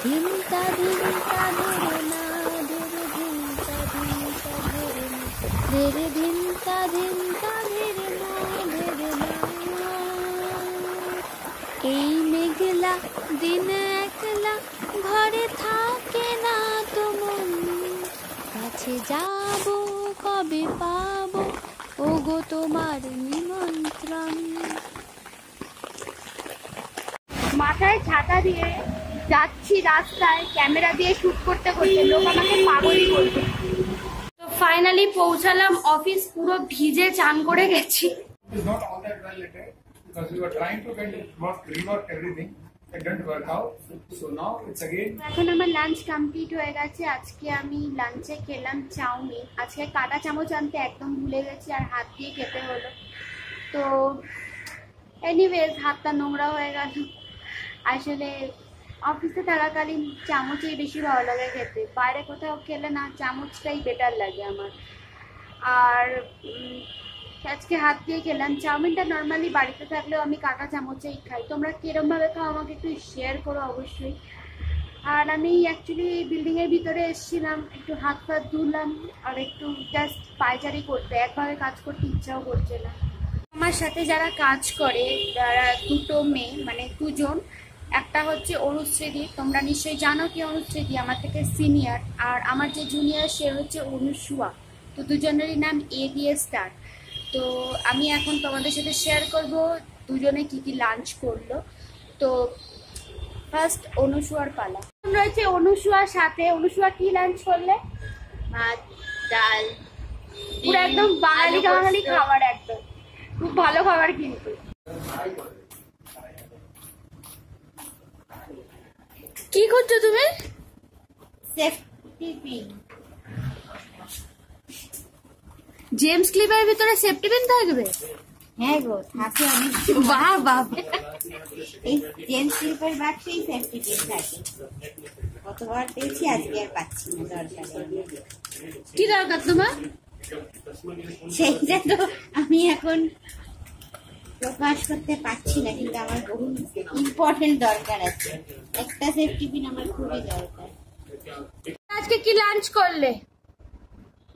ধিমকা ধিমকা না ধীরে ধিমকা ধিমকা ধরে না ধীরে ধিমকা ধিমকা ধরে না ধরে এই মেঘলা দিন একলা ঘরে থাকে না তো কাছে যাব কবে পাব ওগো তোমার নিমন্ত্রণ মাথায় ছাতা দিয়ে যাচ্ছি রাস্তায় ক্যামেরা দিয়ে শ্যুট করতে করতে লোক আমাকে পাগলই করবে তো ফাইনালি পৌঁছালাম অফিস পুরো ভিজে চান করে গেছি eh? because এখন আমার লাঞ্চ কমপ্লিট হয়ে গেছে আজকে আমি লাঞ্চে খেলাম চাউমিন আজকে কাটা চামচ আনতে একদম ভুলে গেছি আর হাত দিয়ে খেতে হলো তো এনিওয়েজ হাতটা নোংরা হয়ে গেল আসলে অফিসে থাকাকালীন চামচই বেশি ভালো লাগে খেতে বাইরে কোথাও খেলে না চামচটাই বেটার লাগে আমার আর আজকে হাত দিয়ে খেলাম চাউমিনটা নর্মালি বাড়িতে থাকলেও আমি কাকা চামচেই খাই তোমরা কীরমভাবে খাও আমাকে একটু শেয়ার করো অবশ্যই আর আমি অ্যাকচুয়ালি বিল্ডিংয়ের ভিতরে এসেছিলাম একটু হাত পা ধুলাম আর একটু জাস্ট পায়চারি করতে একভাবে কাজ করতে ইচ্ছাও করছে না আমার সাথে যারা কাজ করে যারা দুটো মেয়ে মানে দুজন একটা হচ্ছে অনুশ্রীদি তোমরা নিশ্চয়ই জানো কি অনুশ্রীদি আমার থেকে সিনিয়র আর আমার যে জুনিয়র সে হচ্ছে অনুসুয়া তো দুজনেরই নাম এ দিয়ে স্টার তো আমি এখন তোমাদের সাথে শেয়ার করব দুজনে কি কি লাঞ্চ করলো তো ফার্স্ট অনুসুয়ার পালা রয়েছে অনুসুয়ার সাথে অনুসুয়া কি লাঞ্চ করলে ভাত ডাল পুরো একদম বাঙালি বাঙালি খাবার একদম খুব ভালো খাবার কিন্তু কি করছো তুমি সেফটি জেমস ক্লিপের ভিতরে সেফটি পিন থাকবে হ্যাঁ গো থাকে আমি বাহ বাহ এই জেমস ক্লিপের বাক্সেই সেফটি পিন থাকে কতবার পেয়েছি আজকে আর পাচ্ছি না দরকার কি দরকার তোমার সেইটা তো আমি এখন প্রকাশ করতে পারছি না কিন্তু আমার বহু ইম্পর্টেন্ট দরকার আছে একটা সেফটি পিন আমার খুবই দরকার আজকে কি লাঞ্চ করলে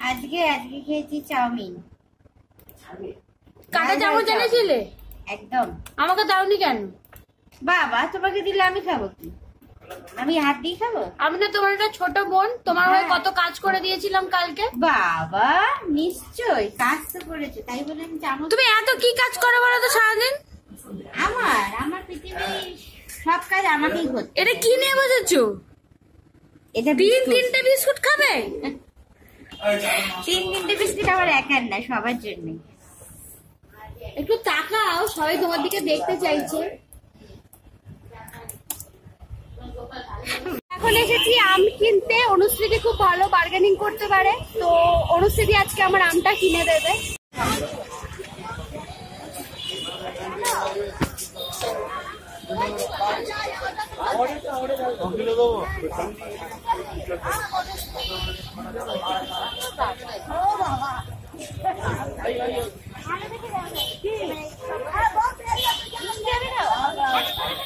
আজকে আজকে খেয়েছি চাউমিন কাটা চামচ জেনেছিলে একদম আমাকে দাওনি কেন বাবা তোমাকে দিলে আমি খাবো কি আমি হাত দিয়ে খাবো আমি না তোমার একটা ছোট বোন তোমার হয়ে হ্যাঁ। কত কাজ করে দিয়েছিলাম কালকে বাবা নিশ্চয় কাজ তো করেছো তাই বলে আমি চামচ তুমি এত কি কাজ করো বলো তো সারাদিন আমার আমার পৃথিবীর সব কাজ আমাকেই করতে এটা কি নিয়ে বসেছো এটা তিন তিনটে বিস্কুট খাবে তিন তিনটে বিস্কুট আমার একার না সবার জন্য একটু তাকাও সবাই তোমার দিকে দেখতে চাইছে এখন এসেছি আম কিনতে অনুশ্রীতি খুব ভালো বার্গেনিং করতে পারে তো অনুশ্রীতি আজকে আমার আমটা কিনে দেবে ভালো হ্যাঁ,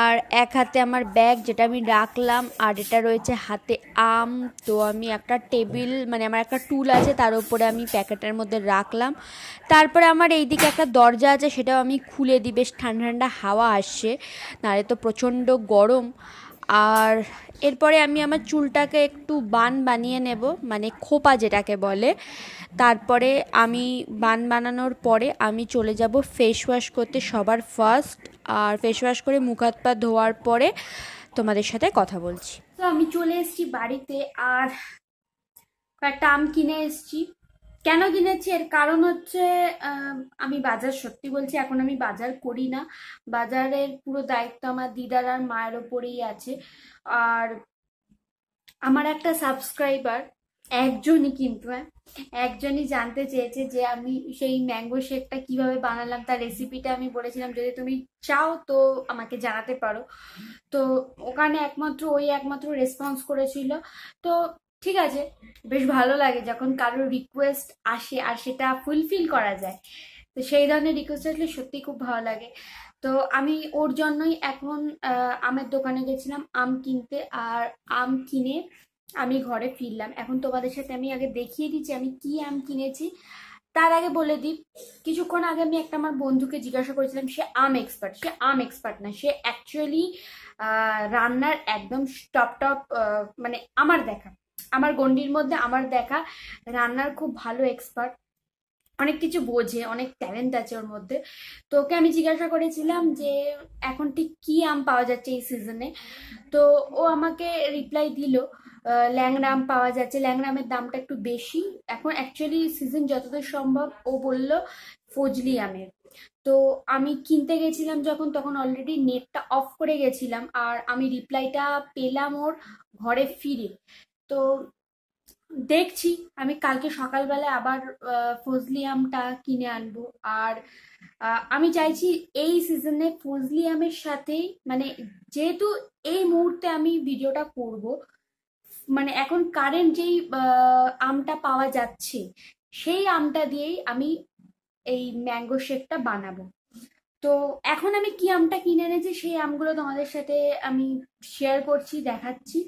আর এক হাতে আমার ব্যাগ যেটা আমি রাখলাম আর এটা রয়েছে হাতে আম তো আমি একটা টেবিল মানে আমার একটা টুল আছে তার উপরে আমি প্যাকেটের মধ্যে রাখলাম তারপরে আমার এই দিকে একটা দরজা আছে সেটাও আমি খুলে দিই বেশ ঠান্ডা ঠান্ডা হাওয়া আসছে নাহলে তো প্রচণ্ড গরম আর এরপরে আমি আমার চুলটাকে একটু বান বানিয়ে নেব মানে খোপা যেটাকে বলে তারপরে আমি বান বানানোর পরে আমি চলে যাব ফেস ওয়াশ করতে সবার ফার্স্ট আর ফেস ওয়াশ করে মুখ হাত পা ধোয়ার পরে তোমাদের সাথে কথা বলছি তো আমি চলে এসেছি বাড়িতে আর কয়েকটা আম কিনে এসেছি কেন কিনেছি এর কারণ হচ্ছে আমি বাজার সত্যি বলছি এখন আমি বাজার করি না বাজারের পুরো দায়িত্ব আমার দিদার আর মায়ের ওপরেই আছে আর আমার একটা সাবস্ক্রাইবার একজনই কিন্তু হ্যাঁ একজনই জানতে চেয়েছে যে আমি সেই ম্যাঙ্গো শেকটা কিভাবে বানালাম তার রেসিপিটা আমি বলেছিলাম যদি তুমি চাও তো আমাকে জানাতে পারো তো ওখানে একমাত্র ওই একমাত্র রেসপন্স করেছিল তো ঠিক আছে বেশ ভালো লাগে যখন কারোর রিকোয়েস্ট আসে আর সেটা ফুলফিল করা যায় তো সেই ধরনের রিকোয়েস্ট আসলে সত্যি খুব ভালো লাগে তো আমি ওর জন্যই এখন আমের দোকানে গেছিলাম আম কিনতে আর আম কিনে আমি ঘরে ফিরলাম এখন তোমাদের সাথে আমি আগে দেখিয়ে দিচ্ছি আমি কি আম কিনেছি তার আগে বলে দিই কিছুক্ষণ আগে আমি একটা আমার বন্ধুকে জিজ্ঞাসা করেছিলাম সে আম এক্সপার্ট সে আম এক্সপার্ট না সে অ্যাকচুয়ালি রান্নার একদম টপ টপ মানে আমার দেখা আমার গন্ডির মধ্যে আমার দেখা রান্নার খুব ভালো এক্সপার্ট অনেক কিছু বোঝে অনেক ট্যালেন্ট আছে ওর মধ্যে তো ওকে আমি জিজ্ঞাসা করেছিলাম যে এখন ঠিক কি আম পাওয়া যাচ্ছে এই সিজনে তো ও আমাকে রিপ্লাই দিল ল্যাংরাম পাওয়া যাচ্ছে ল্যাংরামের দামটা একটু বেশি এখন অ্যাকচুয়ালি সিজন যতদূর সম্ভব ও বলল ফজলি আমের তো আমি কিনতে গেছিলাম যখন তখন অলরেডি নেটটা অফ করে গেছিলাম আর আমি রিপ্লাইটা পেলাম ওর ঘরে ফিরে তো দেখছি আমি কালকে সকালবেলা আবার ফজলি আমটা কিনে আনবো আর আমি চাইছি এই সিজনে ফজলি আমের সাথেই মানে যেহেতু এই মুহূর্তে আমি ভিডিওটা করব মানে এখন কারেন্ট যেই আমটা পাওয়া যাচ্ছে সেই আমটা দিয়েই আমি এই ম্যাঙ্গো শেকটা বানাবো তো এখন আমি কি আমটা কিনে এনেছি সেই আমগুলো তোমাদের সাথে আমি শেয়ার করছি দেখাচ্ছি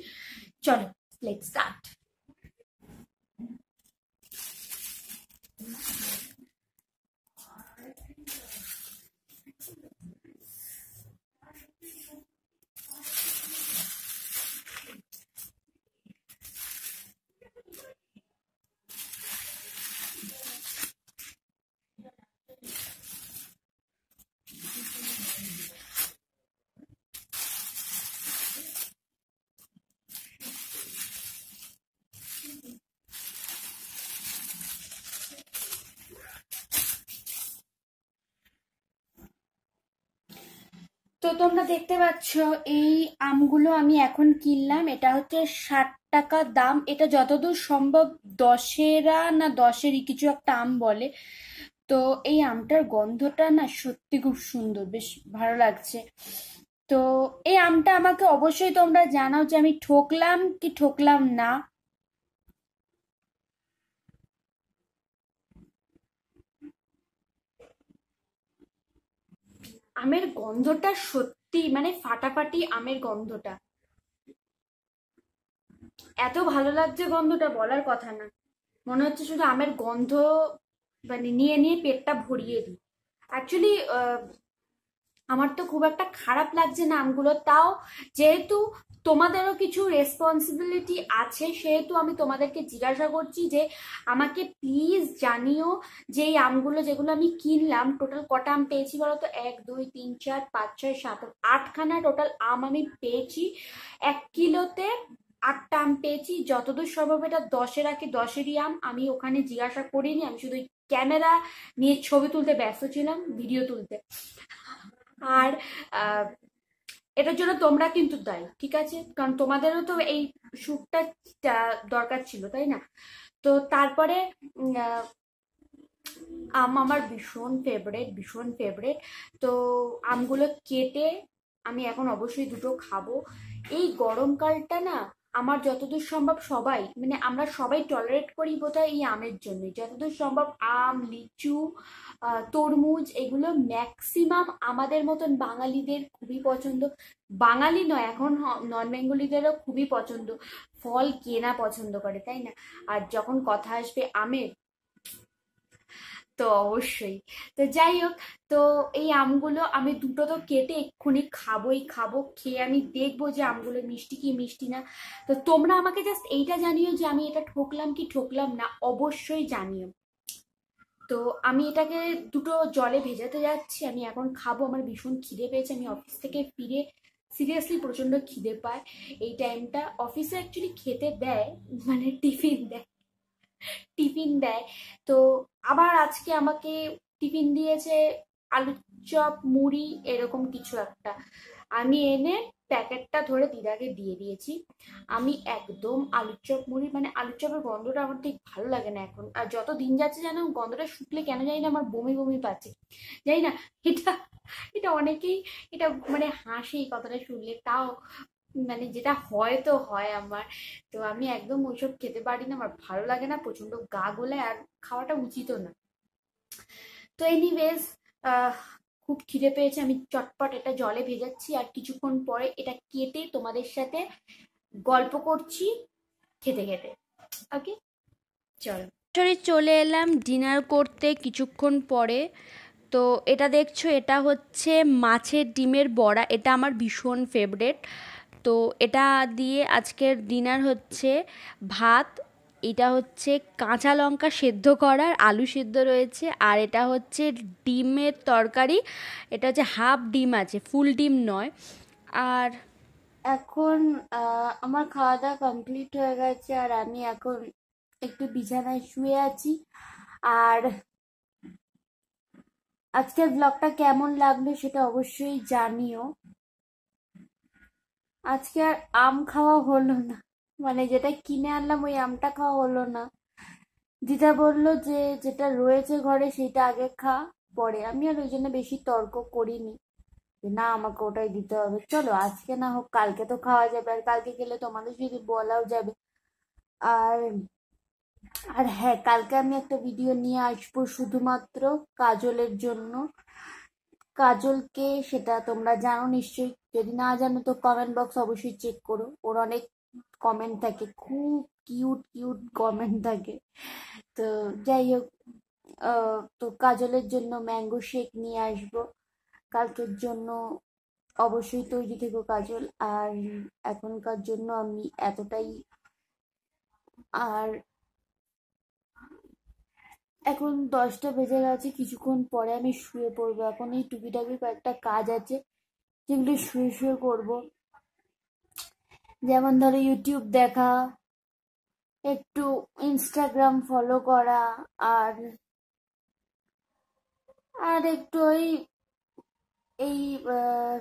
চলো লেট স্টার্ট তো তোমরা দেখতে পাচ্ছ এই আমগুলো আমি এখন কিনলাম এটা হচ্ছে ষাট টাকা দাম এটা যতদূর সম্ভব দশেরা না দশেরই কিছু একটা আম বলে তো এই আমটার গন্ধটা না সত্যি খুব সুন্দর বেশ ভালো লাগছে তো এই আমটা আমাকে অবশ্যই তোমরা জানাও যে আমি ঠকলাম কি ঠকলাম না আমের গন্ধটা সত্যি মানে ফাটাফাটি আমের গন্ধটা এত ভালো লাগছে গন্ধটা বলার কথা না মনে হচ্ছে শুধু আমের গন্ধ মানে নিয়ে নিয়ে পেটটা ভরিয়ে দিই অ্যাকচুয়ালি আমার তো খুব একটা খারাপ লাগছে না আমগুলো তাও যেহেতু তোমাদেরও কিছু রেসপন্সিবিলিটি আছে সেহেতু আমি তোমাদেরকে জিজ্ঞাসা করছি যে আমাকে প্লিজ জানিও যে এই আমগুলো যেগুলো আমি কিনলাম টোটাল কটা আম পেয়েছি বলো তো এক দুই তিন চার পাঁচ ছয় সাত আটখানা টোটাল আম আমি পেয়েছি এক কিলোতে আটটা আম পেয়েছি যতদূর সম্ভব এটা দশের আঁকে দশেরই আম আমি ওখানে জিজ্ঞাসা করিনি আমি শুধু ক্যামেরা নিয়ে ছবি তুলতে ব্যস্ত ছিলাম ভিডিও তুলতে আর এটার জন্য তোমরা কিন্তু দায়ী ঠিক আছে কারণ তোমাদেরও তো এই সুখটা দরকার ছিল তাই না তো তারপরে আম আমার ভীষণ ফেভারেট ভীষণ ফেভারেট তো আমগুলো কেটে আমি এখন অবশ্যই দুটো খাবো এই গরমকালটা না আমার যতদূর সম্ভব সবাই মানে আমরা সবাই টলারেট করি বোধহয় এই আমের জন্য যতদূর সম্ভব আম লিচু তরমুজ এগুলো ম্যাক্সিমাম আমাদের মতন বাঙালিদের খুবই পছন্দ বাঙালি নয় এখন নন বেঙ্গলিদেরও খুবই পছন্দ ফল কেনা পছন্দ করে তাই না আর যখন কথা আসবে আমের তো অবশ্যই তো যাই হোক তো এই আমগুলো আমি দুটো তো কেটে এক্ষুনি খাবোই খাবো খেয়ে আমি দেখবো যে আমগুলো মিষ্টি কি মিষ্টি না তো তোমরা আমাকে জাস্ট এইটা জানিও যে আমি এটা ঠকলাম কি ঠকলাম না অবশ্যই জানিও তো আমি এটাকে দুটো জলে ভেজাতে যাচ্ছি আমি এখন খাবো আমার ভীষণ খিদে পেয়েছে আমি অফিস থেকে ফিরে সিরিয়াসলি প্রচণ্ড খিদে পায় এই টাইমটা অফিসে অ্যাকচুয়ালি খেতে দেয় মানে টিফিন দেয় টিফিন দেয় তো আবার আজকে আমাকে টিফিন দিয়েছে আলু চপ মুড়ি এরকম কিছু একটা আমি এনে প্যাকেটটা ধরে দিদাকে দিয়ে দিয়েছি আমি একদম আলুর চপ মুড়ি মানে আলুর চপের গন্ধটা আমার ঠিক ভালো লাগে না এখন আর যত দিন যাচ্ছে যেন গন্ধটা শুকলে কেন জানি না আমার বমি বমি পাচ্ছে জানি না এটা এটা অনেকেই এটা মানে হাসে কথাটা শুনলে তাও মানে যেটা হয় তো হয় আমার তো আমি একদম ওইসব খেতে পারি না আমার ভালো লাগে না প্রচন্ড গা গোলে আর খাওয়াটা উচিতও না তো এনিওয়েজ খুব খিদে পেয়েছে আমি চটপট এটা জলে ভেজাচ্ছি আর কিছুক্ষণ পরে এটা কেটে তোমাদের সাথে গল্প করছি খেতে খেতে ওকে চলো সরি চলে এলাম ডিনার করতে কিছুক্ষণ পরে তো এটা দেখছো এটা হচ্ছে মাছের ডিমের বড়া এটা আমার ভীষণ ফেভারেট তো এটা দিয়ে আজকের ডিনার হচ্ছে ভাত এটা হচ্ছে কাঁচা লঙ্কা সেদ্ধ করার আলু সেদ্ধ রয়েছে আর এটা হচ্ছে ডিমের তরকারি এটা হচ্ছে হাফ ডিম আছে ফুল ডিম নয় আর এখন আমার খাওয়া দাওয়া কমপ্লিট হয়ে গেছে আর আমি এখন একটু বিছানায় শুয়ে আছি আর আজকের ব্লগটা কেমন লাগলো সেটা অবশ্যই জানিও আজকে আর আম খাওয়া হলো না মানে যেটা কিনে আনলাম ওই আমটা খাওয়া হলো না দিদা বলল যে যেটা রয়েছে ঘরে সেটা আগে খা পরে আমি আর ওই জন্য বেশি তর্ক করিনি না আমাকে ওটাই দিতে হবে চলো আজকে না হোক কালকে তো খাওয়া যাবে আর কালকে গেলে তোমাদের যদি বলাও যাবে আর আর হ্যাঁ কালকে আমি একটা ভিডিও নিয়ে আসবো শুধুমাত্র কাজলের জন্য কাজলকে সেটা তোমরা জানো নিশ্চয়ই যদি না জানো তো কমেন্ট বক্স অবশ্যই চেক করো ওর অনেক কমেন্ট থাকে খুব কিউট কিউট কমেন্ট থাকে তো যাই হোক তো কাজলের জন্য ম্যাঙ্গো শেক নিয়ে আসবো কালকের জন্য অবশ্যই তৈরি থেকো কাজল আর এখনকার জন্য আমি এতটাই আর এখন দশটা বেজে গেছে কিছুক্ষণ পরে আমি শুয়ে পড়বো এখন এই টুকিটাকি কয়েকটা কাজ আছে যেগুলি শুয়ে শুয়ে করব যেমন ধরো ইউটিউব দেখা একটু ইনস্টাগ্রাম ফলো করা আর আর একটু ওই এই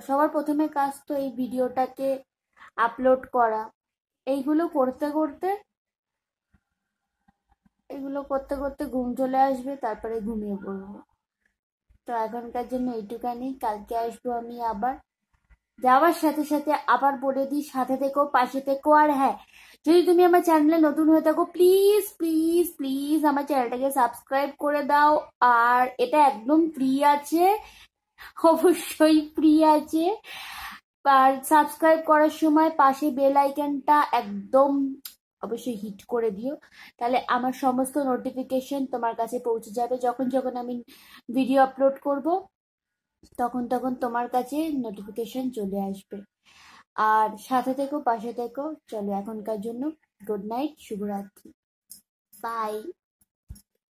সবার প্রথমে কাজ তো এই ভিডিওটাকে আপলোড করা এইগুলো করতে করতে এগুলো করতে করতে ঘুম চলে আসবে তারপরে ঘুমিয়ে পড়বো তো এখনকার জন্য এইটুখানি কালকে আসবো আমি আবার যাওয়ার সাথে সাথে আবার বলে দিই সাথে থেকো পাশে থেকো আর হ্যাঁ যদি তুমি আমার চ্যানেলে নতুন হয়ে থাকো প্লিজ প্লিজ প্লিজ আমার চ্যানেলটাকে সাবস্ক্রাইব করে দাও আর এটা একদম ফ্রি আছে অবশ্যই ফ্রি আছে আর সাবস্ক্রাইব করার সময় পাশে বেল আইকনটা একদম অবশ্যই হিট করে দিও তাহলে আমার সমস্ত নোটিফিকেশন তোমার কাছে পৌঁছে যাবে যখন যখন আমি ভিডিও আপলোড করব তখন তখন তোমার কাছে নোটিফিকেশন চলে আসবে আর সাথে থেকো পাশে থেকো চলো এখনকার জন্য গুড নাইট শুভরাত্রি বাই